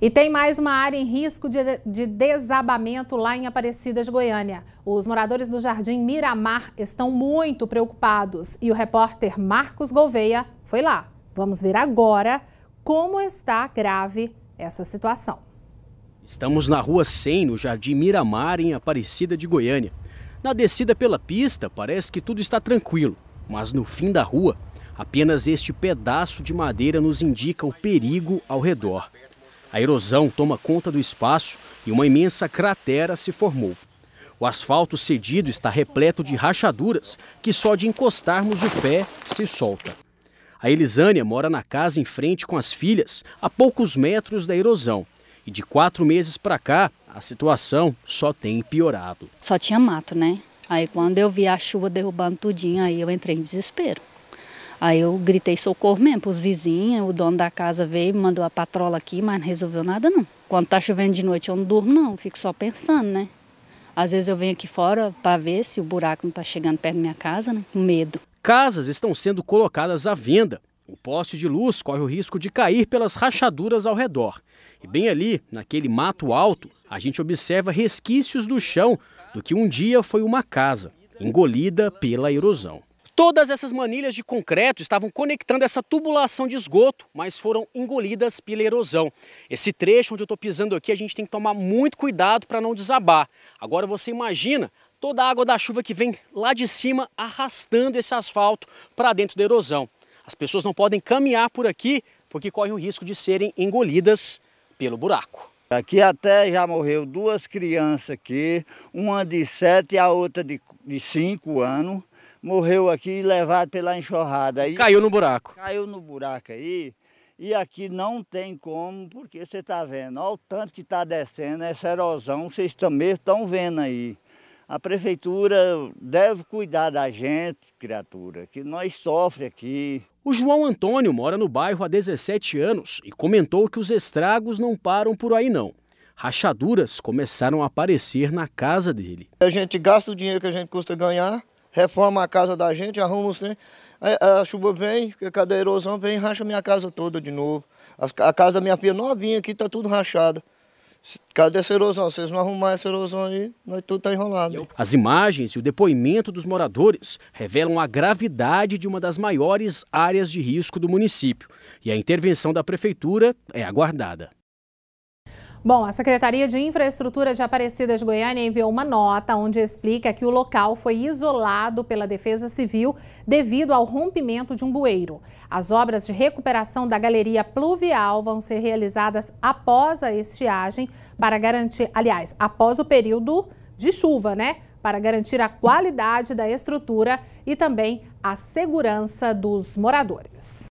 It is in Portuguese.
E tem mais uma área em risco de, de, desabamento lá em Aparecida de Goiânia. Os moradores do Jardim Miramar estão muito preocupados e o repórter Marcos Gouveia foi lá. Vamos ver agora como está grave essa situação. Estamos na Rua 100, no Jardim Miramar, em Aparecida de Goiânia. Na descida pela pista, parece que tudo está tranquilo, mas no fim da rua, apenas este pedaço de madeira nos indica o perigo ao redor. A erosão toma conta do espaço e uma imensa cratera se formou. O asfalto cedido está repleto de rachaduras que só de encostarmos o pé se solta. A Elisânia mora na casa em frente com as filhas, a poucos metros da erosão. E de quatro meses para cá, a situação só tem piorado. Só tinha mato, né? Aí quando eu vi a chuva derrubando tudinho, aí eu entrei em desespero. Aí eu gritei socorro mesmo para os vizinhos, o dono da casa veio, mandou a patrola aqui, mas não resolveu nada não. Quando tá chovendo de noite eu não durmo não, fico só pensando, né? Às vezes eu venho aqui fora para ver se o buraco não está chegando perto da minha casa, né? Com medo. Casas estão sendo colocadas à venda. O poste de luz corre o risco de cair pelas rachaduras ao redor. E bem ali, naquele mato alto, a gente observa resquícios do chão do que um dia foi uma casa, engolida pela erosão. Todas essas manilhas de concreto estavam conectando essa tubulação de esgoto, mas foram engolidas pela erosão. Esse trecho onde eu estou pisando aqui, a gente tem que tomar muito cuidado para não desabar. Agora você imagina toda a água da chuva que vem lá de cima arrastando esse asfalto para dentro da erosão. As pessoas não podem caminhar por aqui porque correm o risco de serem engolidas pelo buraco. Aqui até já morreu duas crianças aqui, uma de sete e a outra de, 5 cinco anos morreu aqui levado pela enxurrada. Aí, caiu no buraco. Caiu no buraco aí. E aqui não tem como, porque você está vendo, olha o tanto que está descendo, essa erosão, vocês também estão vendo aí. A prefeitura deve cuidar da gente, criatura, que nós sofremos aqui. O João Antônio mora no bairro há 17 anos e comentou que os estragos não param por aí não. Rachaduras começaram a aparecer na casa dele. A gente gasta o dinheiro que a gente custa ganhar reforma a casa da gente, arruma os trem. A, a chuva vem, cadê a erosão? Vem e racha minha casa toda de novo. A, a casa da minha filha novinha aqui está tudo rachada. Cadê essa erosão? Vocês não arrumarem essa erosão aí, nós tudo está enrolado. As imagens e o depoimento dos moradores revelam a gravidade de uma das maiores áreas de risco do município. E a intervenção da prefeitura é aguardada. Bom, a Secretaria de Infraestrutura de Aparecida de Goiânia enviou uma nota onde explica que o local foi isolado pela Defesa Civil devido ao rompimento de um bueiro. As obras de recuperação da galeria pluvial vão ser realizadas após a estiagem para garantir, aliás, após o período de chuva, né? Para garantir a qualidade da estrutura e também a segurança dos moradores.